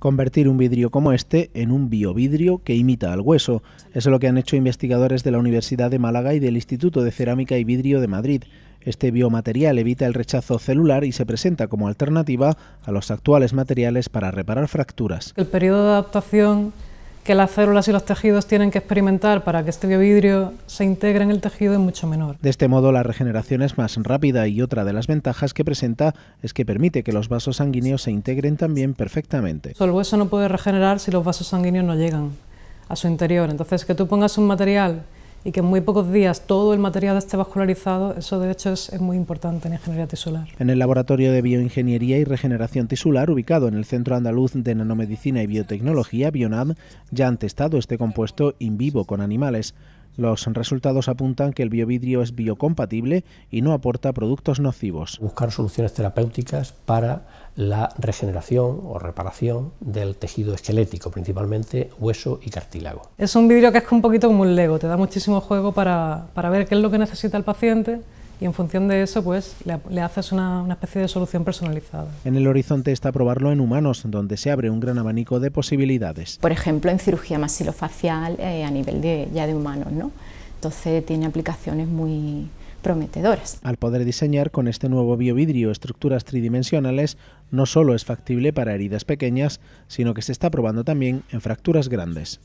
convertir un vidrio como este en un biovidrio que imita al hueso. es lo que han hecho investigadores de la Universidad de Málaga y del Instituto de Cerámica y Vidrio de Madrid. Este biomaterial evita el rechazo celular y se presenta como alternativa a los actuales materiales para reparar fracturas. El periodo de adaptación que las células y los tejidos tienen que experimentar para que este biovidrio se integre en el tejido es mucho menor. De este modo, la regeneración es más rápida y otra de las ventajas que presenta es que permite que los vasos sanguíneos se integren también perfectamente. El hueso no puede regenerar si los vasos sanguíneos no llegan a su interior. Entonces, que tú pongas un material y que en muy pocos días todo el material esté vascularizado, eso de hecho es, muy importante en ingeniería tisular. En el Laboratorio de Bioingeniería y Regeneración Tisular, ubicado en el Centro Andaluz de Nanomedicina y Biotecnología, Bionab, ya han testado este compuesto in vivo con animales. Los resultados apuntan que el biovidrio es biocompatible y no aporta productos nocivos. Buscar soluciones terapéuticas para la regeneración o reparación del tejido esquelético, principalmente hueso y cartílago. Es un vidrio que es un poquito como un Lego, te da muchísimo juego para, para ver qué es lo que necesita el paciente y en función de eso pues le, haces una, especie de solución personalizada. En el horizonte está probarlo en humanos, donde se abre un gran abanico de posibilidades. Por ejemplo, en cirugía masilofacial eh, a nivel de, ya de humanos, ¿no? Entonces tiene aplicaciones muy, prometedoras. Al poder diseñar con este nuevo biovidrio estructuras tridimensionales, no solo es factible para heridas pequeñas, sino que se está probando también en fracturas grandes.